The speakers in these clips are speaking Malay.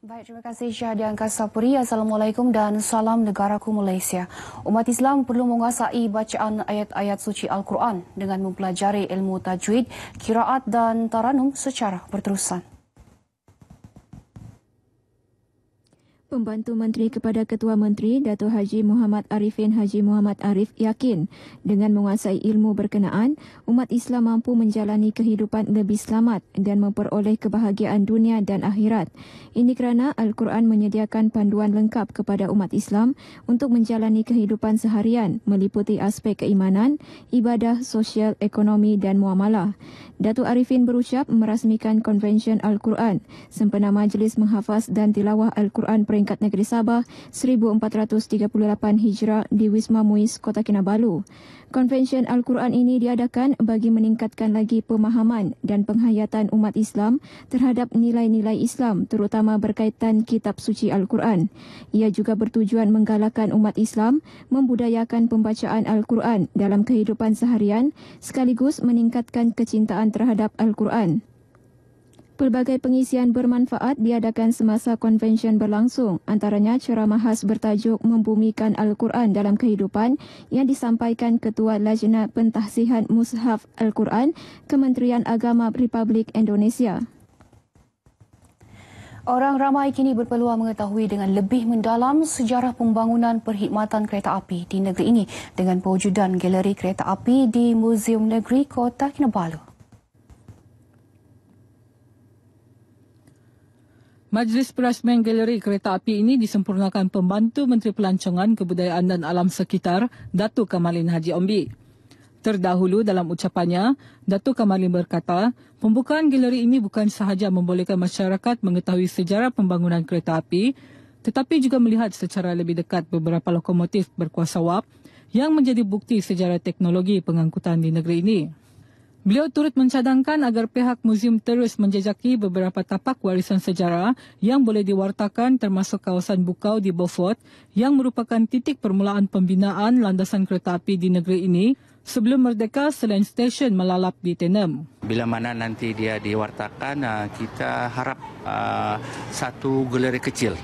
Baik, terima kasih Syahdi di Angkasa Puri. Assalamualaikum dan salam negaraku Malaysia. Umat Islam perlu menguasai bacaan ayat-ayat suci Al-Quran dengan mempelajari ilmu tajwid, kiraat dan taranum secara berterusan. Pembantu Menteri kepada Ketua Menteri Dato Haji Muhammad Arifin Haji Muhammad Arif yakin dengan menguasai ilmu berkenaan umat Islam mampu menjalani kehidupan lebih selamat dan memperoleh kebahagiaan dunia dan akhirat. Ini kerana Al-Quran menyediakan panduan lengkap kepada umat Islam untuk menjalani kehidupan seharian meliputi aspek keimanan, ibadah, sosial, ekonomi dan muamalah. Datuk Arifin berucap merasmikan konvensyen Al-Quran sempena majlis menghafaz dan tilawah Al-Quran peringkat negeri Sabah 1438 Hijrah di Wisma Muiz, Kota Kinabalu. Konvensyen Al-Quran ini diadakan bagi meningkatkan lagi pemahaman dan penghayatan umat Islam terhadap nilai-nilai Islam terutama berkaitan kitab suci Al-Quran. Ia juga bertujuan menggalakkan umat Islam membudayakan pembacaan Al-Quran dalam kehidupan seharian sekaligus meningkatkan kecintaan terhadap Al-Quran. Pelbagai pengisian bermanfaat diadakan semasa konvensyen berlangsung, antaranya ceramah khas bertajuk Membumikan Al-Quran dalam Kehidupan yang disampaikan Ketua Lajnah Pentahsihan Mushaf Al-Quran Kementerian Agama Republik Indonesia. Orang ramai kini berpeluang mengetahui dengan lebih mendalam sejarah pembangunan perkhidmatan kereta api di negeri ini dengan pewujudan galeri kereta api di Museum Negeri Kota Kinabalu. Majlis Perasmian Galeri Kereta Api ini disempurnakan pembantu Menteri Pelancongan Kebudayaan dan Alam Sekitar, Datuk Kamalin Haji Ombi. Terdahulu dalam ucapannya, Datuk Kamalin berkata, pembukaan galeri ini bukan sahaja membolehkan masyarakat mengetahui sejarah pembangunan kereta api, tetapi juga melihat secara lebih dekat beberapa lokomotif berkuasa wap yang menjadi bukti sejarah teknologi pengangkutan di negeri ini. Beliau turut mencadangkan agar pihak muzium terus menjejaki beberapa tapak warisan sejarah yang boleh diwartakan termasuk kawasan Bukau di Beaufort yang merupakan titik permulaan pembinaan landasan kereta api di negeri ini sebelum merdeka selain stesen melalap di Tenem. Bila mana nanti dia diwartakan, ah, kita harap ah, satu galeri kecil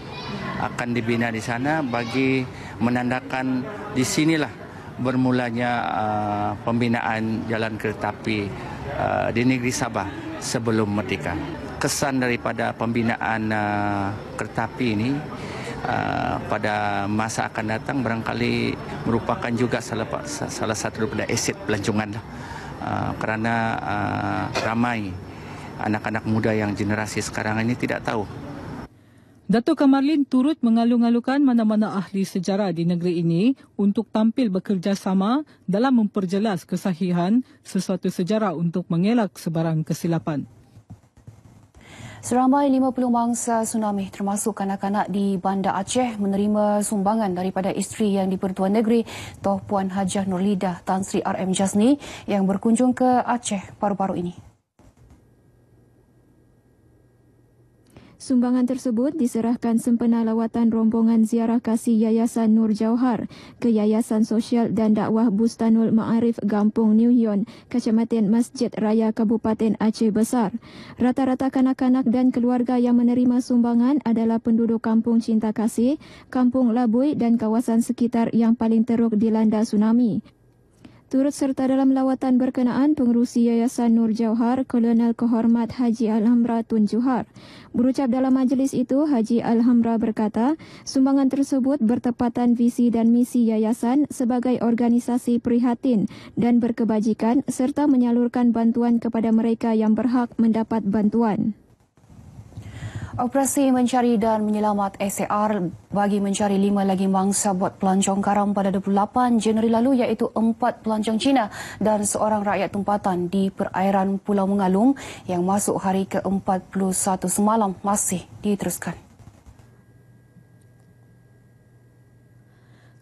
akan dibina di sana bagi menandakan di sinilah bermulanya uh, pembinaan jalan kereta api uh, di negeri Sabah sebelum merdeka. Kesan daripada pembinaan uh, kereta api ini uh, pada masa akan datang barangkali merupakan juga salah, salah satu daripada aset pelancongan lah. uh, kerana uh, ramai anak-anak muda yang generasi sekarang ini tidak tahu Dato Kamarlin turut mengalu-alukan mana-mana ahli sejarah di negeri ini untuk tampil bekerjasama dalam memperjelas kesahihan sesuatu sejarah untuk mengelak sebarang kesilapan. Seramai 50 mangsa tsunami termasuk kanak-kanak di Banda Aceh menerima sumbangan daripada isteri yang di-Pertuan Negeri Toh Puan Hajah Nurlidah Tan Sri RM Jasni yang berkunjung ke Aceh baru-baru ini. Sumbangan tersebut diserahkan sempena lawatan rombongan ziarah kasih Yayasan Nur Jauhar ke Yayasan Sosial dan Dakwah Bustanul Ma'arif Gampung New Yon, Kecamatan Masjid Raya Kabupaten Aceh Besar. Rata-rata kanak-kanak dan keluarga yang menerima sumbangan adalah penduduk Kampung Cinta Kasih, Kampung Labui dan kawasan sekitar yang paling teruk dilanda tsunami. Turut serta dalam lawatan berkenaan pengurusi Yayasan Nur Jauhar, Kolonel Kehormat Haji Alhamra Tun Juhar. Berucap dalam majlis itu, Haji Alhamra berkata, sumbangan tersebut bertepatan visi dan misi Yayasan sebagai organisasi prihatin dan berkebajikan serta menyalurkan bantuan kepada mereka yang berhak mendapat bantuan. Operasi mencari dan menyelamat SAR bagi mencari lima lagi mangsa bot pelancong karam pada 28 Januari lalu iaitu empat pelancong Cina dan seorang rakyat tempatan di perairan Pulau Mengalung yang masuk hari ke-41 semalam masih diteruskan.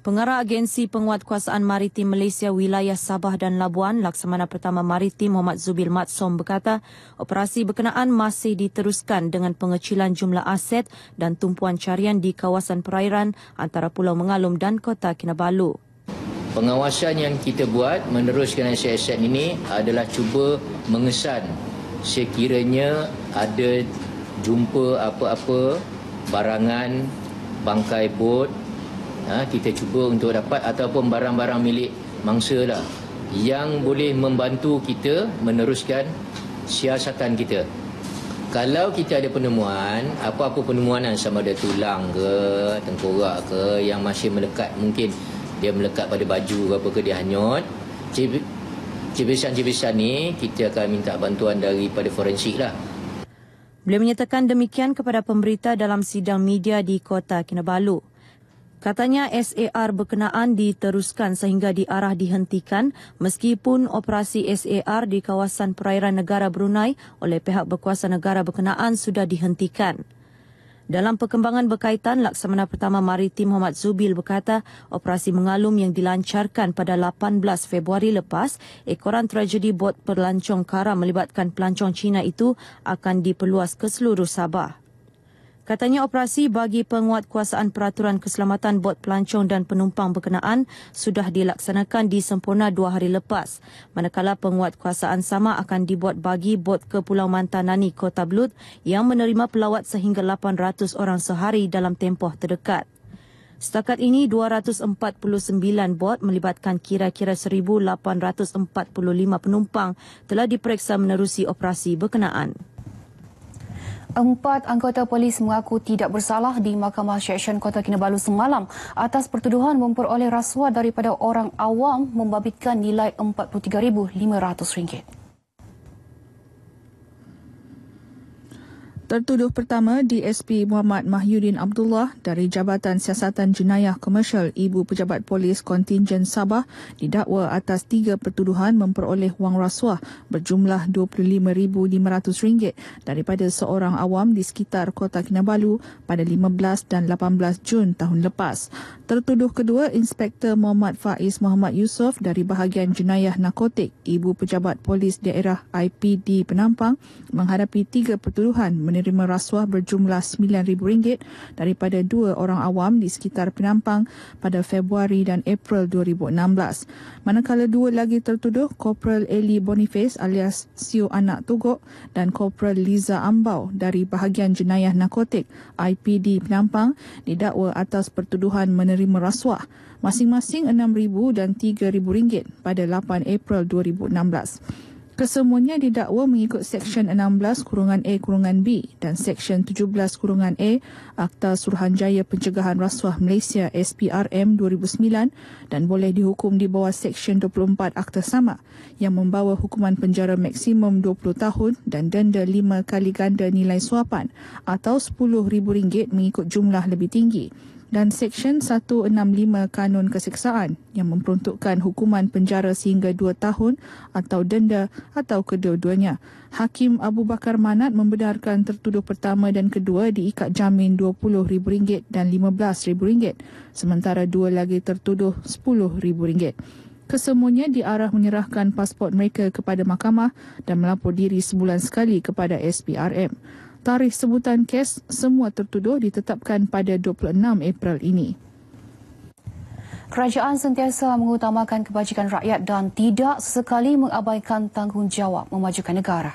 Pengarah Agensi Penguatkuasaan Maritim Malaysia Wilayah Sabah dan Labuan, Laksamana Pertama Maritim Muhammad Zubil Matsom berkata, operasi berkenaan masih diteruskan dengan pengecilan jumlah aset dan tumpuan carian di kawasan perairan antara Pulau Mengalum dan Kota Kinabalu. Pengawasan yang kita buat meneruskan aset-aset ini adalah cuba mengesan sekiranya ada jumpa apa-apa barangan bangkai bot ha, kita cuba untuk dapat ataupun barang-barang milik mangsa lah yang boleh membantu kita meneruskan siasatan kita. Kalau kita ada penemuan, apa-apa penemuan yang sama ada tulang ke, tengkorak ke, yang masih melekat mungkin dia melekat pada baju ke apa ke dia hanyut, cipisan-cipisan ni kita akan minta bantuan daripada forensik lah. Beliau menyatakan demikian kepada pemberita dalam sidang media di Kota Kinabalu. Katanya SAR berkenaan diteruskan sehingga diarah dihentikan meskipun operasi SAR di kawasan perairan negara Brunei oleh pihak berkuasa negara berkenaan sudah dihentikan. Dalam perkembangan berkaitan, Laksamana Pertama Maritim Muhammad Zubil berkata, operasi mengalum yang dilancarkan pada 18 Februari lepas, ekoran tragedi bot pelancong karam melibatkan pelancong Cina itu akan diperluas ke seluruh Sabah. Katanya operasi bagi penguatkuasaan peraturan keselamatan bot pelancong dan penumpang berkenaan sudah dilaksanakan di sempurna dua hari lepas. Manakala penguatkuasaan sama akan dibuat bagi bot ke Pulau Mantanani, Kota Belud yang menerima pelawat sehingga 800 orang sehari dalam tempoh terdekat. Setakat ini 249 bot melibatkan kira-kira 1845 penumpang telah diperiksa menerusi operasi berkenaan. Empat anggota polis mengaku tidak bersalah di Mahkamah Seksyen Kota Kinabalu semalam atas pertuduhan memperoleh rasuah daripada orang awam membabitkan nilai RM43,500. Tertuduh pertama DSP Muhammad Mahyudin Abdullah dari Jabatan Siasatan Jenayah Komersial Ibu Pejabat Polis Kontingen Sabah didakwa atas tiga pertuduhan memperoleh wang rasuah berjumlah RM25,500 daripada seorang awam di sekitar Kota Kinabalu pada 15 dan 18 Jun tahun lepas. Tertuduh kedua Inspektor Muhammad Faiz Muhammad Yusof dari Bahagian Jenayah Narkotik Ibu Pejabat Polis Daerah IPD Penampang menghadapi tiga pertuduhan menerima rasuah berjumlah RM9,000 daripada dua orang awam di sekitar Penampang pada Februari dan April 2016. Manakala dua lagi tertuduh, Corporal Eli Boniface alias Sio Anak Tugok dan Corporal Liza Ambau dari Bahagian Jenayah Narkotik IPD Penampang didakwa atas pertuduhan menerima rasuah masing-masing RM6,000 dan RM3,000 pada 8 April 2016. Kesemuanya didakwa mengikut Seksyen 16 kurungan A kurungan B dan Seksyen 17 kurungan A Akta Suruhanjaya Pencegahan Rasuah Malaysia SPRM 2009 dan boleh dihukum di bawah Seksyen 24 Akta Sama yang membawa hukuman penjara maksimum 20 tahun dan denda 5 kali ganda nilai suapan atau RM10,000 mengikut jumlah lebih tinggi dan Seksyen 165 Kanun Keseksaan yang memperuntukkan hukuman penjara sehingga dua tahun atau denda atau kedua-duanya. Hakim Abu Bakar Manat membenarkan tertuduh pertama dan kedua diikat jamin RM20,000 dan RM15,000 sementara dua lagi tertuduh RM10,000. Kesemuanya diarah menyerahkan pasport mereka kepada mahkamah dan melapor diri sebulan sekali kepada SPRM tarikh sebutan kes semua tertuduh ditetapkan pada 26 April ini. Kerajaan sentiasa mengutamakan kebajikan rakyat dan tidak sesekali mengabaikan tanggungjawab memajukan negara.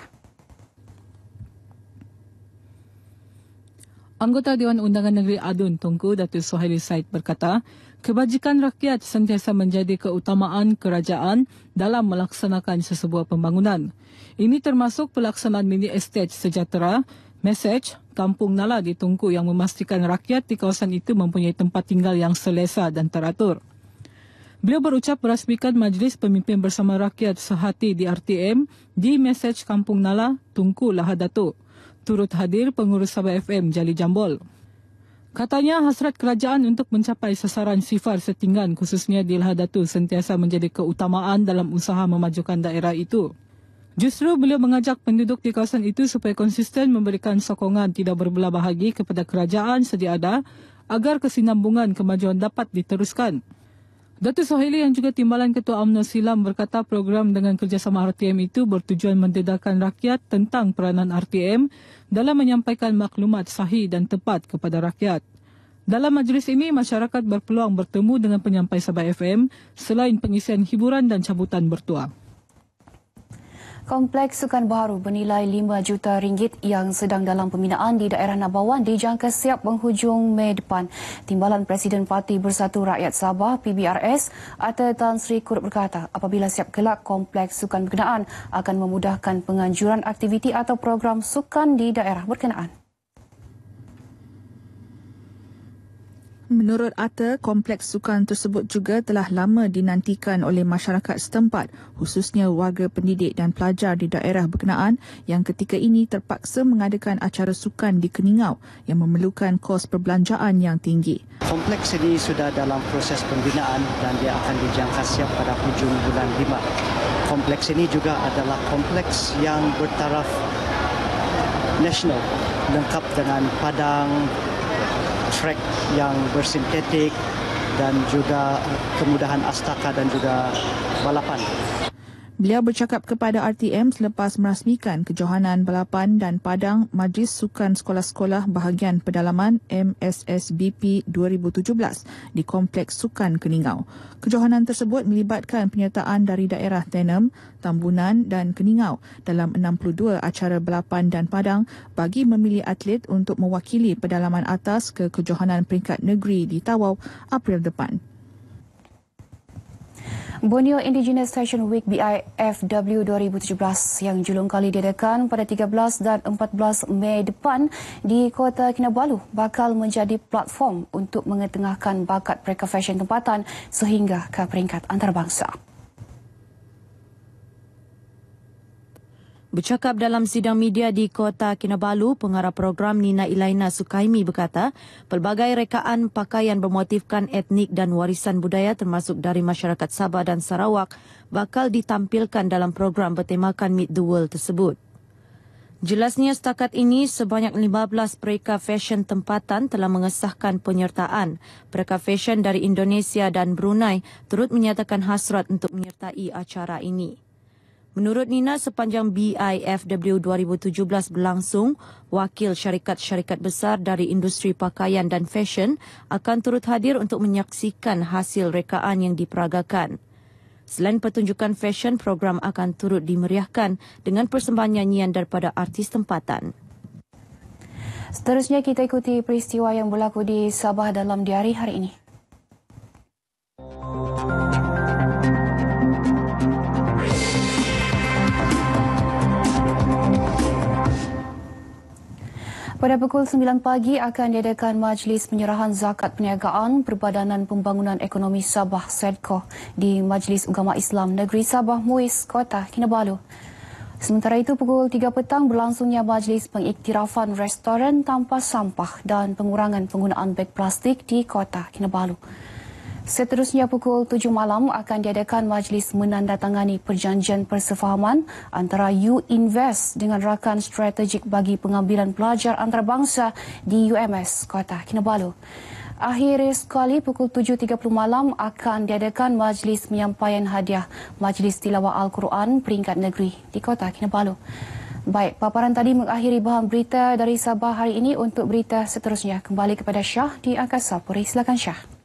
Anggota Dewan Undangan Negeri Adun Tunku Datuk Suhaili Said berkata, kebajikan rakyat sentiasa menjadi keutamaan kerajaan dalam melaksanakan sesebuah pembangunan. Ini termasuk pelaksanaan mini estate sejahtera message kampung Nala lah di Tungku yang memastikan rakyat di kawasan itu mempunyai tempat tinggal yang selesa dan teratur. Beliau berucap merasmikan Majlis Pemimpin Bersama Rakyat Sehati di RTM di message Kampung Nala, Tungku Lahadatu. Turut hadir pengurus Sabah FM Jali Jambol. Katanya hasrat kerajaan untuk mencapai sasaran sifar setinggan khususnya di Lahadatu sentiasa menjadi keutamaan dalam usaha memajukan daerah itu. Justru beliau mengajak penduduk di kawasan itu supaya konsisten memberikan sokongan tidak berbelah bahagi kepada kerajaan sedia ada agar kesinambungan kemajuan dapat diteruskan. Datuk Sohili yang juga timbalan Ketua UMNO Silam berkata program dengan kerjasama RTM itu bertujuan mendedahkan rakyat tentang peranan RTM dalam menyampaikan maklumat sahih dan tepat kepada rakyat. Dalam majlis ini, masyarakat berpeluang bertemu dengan penyampai Sabah FM selain pengisian hiburan dan cabutan bertuah. Kompleks Sukan Baharu bernilai 5 juta ringgit yang sedang dalam pembinaan di daerah Nabawan dijangka siap menghujung Mei depan. Timbalan Presiden Parti Bersatu Rakyat Sabah PBRS Atta Tan Sri Kurup berkata apabila siap kelak Kompleks Sukan berkenaan akan memudahkan penganjuran aktiviti atau program sukan di daerah berkenaan. Menurut Atta, kompleks sukan tersebut juga telah lama dinantikan oleh masyarakat setempat, khususnya warga pendidik dan pelajar di daerah berkenaan yang ketika ini terpaksa mengadakan acara sukan di Keningau yang memerlukan kos perbelanjaan yang tinggi. Kompleks ini sudah dalam proses pembinaan dan dia akan dijangka siap pada hujung bulan 5. Kompleks ini juga adalah kompleks yang bertaraf nasional, lengkap dengan padang, trek yang bersintetik dan juga kemudahan astaka dan juga balapan. Beliau bercakap kepada RTM selepas merasmikan kejohanan balapan dan padang Majlis Sukan Sekolah-Sekolah Bahagian Pedalaman MSSBP 2017 di Kompleks Sukan Keningau. Kejohanan tersebut melibatkan penyertaan dari daerah Tenem, Tambunan dan Keningau dalam 62 acara balapan dan padang bagi memilih atlet untuk mewakili pedalaman atas ke kejohanan peringkat negeri di Tawau April depan. Borneo Indigenous Fashion Week BIFW 2017 yang julung kali diadakan pada 13 dan 14 Mei depan di Kota Kinabalu bakal menjadi platform untuk mengetengahkan bakat mereka fashion tempatan sehingga ke peringkat antarabangsa. Bercakap dalam sidang media di Kota Kinabalu, pengarah program Nina Ilaina Sukaimi berkata, pelbagai rekaan pakaian bermotifkan etnik dan warisan budaya termasuk dari masyarakat Sabah dan Sarawak bakal ditampilkan dalam program bertemakan Meet the World tersebut. Jelasnya setakat ini sebanyak 15 pereka fesyen tempatan telah mengesahkan penyertaan. Pereka fesyen dari Indonesia dan Brunei turut menyatakan hasrat untuk menyertai acara ini. Menurut Nina, sepanjang BIFW 2017 berlangsung, wakil syarikat-syarikat besar dari industri pakaian dan fashion akan turut hadir untuk menyaksikan hasil rekaan yang diperagakan. Selain pertunjukan fashion, program akan turut dimeriahkan dengan persembahan nyanyian daripada artis tempatan. Seterusnya kita ikuti peristiwa yang berlaku di Sabah dalam diari hari ini. Pada pukul 9 pagi akan diadakan Majlis Penyerahan Zakat Perniagaan Perbadanan Pembangunan Ekonomi Sabah Sedko di Majlis Ugama Islam Negeri Sabah Muiz, Kota Kinabalu. Sementara itu pukul 3 petang berlangsungnya Majlis Pengiktirafan Restoran Tanpa Sampah dan Pengurangan Penggunaan Beg Plastik di Kota Kinabalu. Seterusnya pukul 7 malam akan diadakan majlis menandatangani perjanjian persefahaman antara U-Invest dengan rakan strategik bagi pengambilan pelajar antarabangsa di UMS, Kota Kinabalu. Akhir sekali pukul 7.30 malam akan diadakan majlis menyampaian hadiah Majlis Tilawah Al-Quran peringkat negeri di Kota Kinabalu. Baik, paparan tadi mengakhiri bahan berita dari Sabah hari ini untuk berita seterusnya. Kembali kepada Syah di Angkasa Puri. Silakan Syah.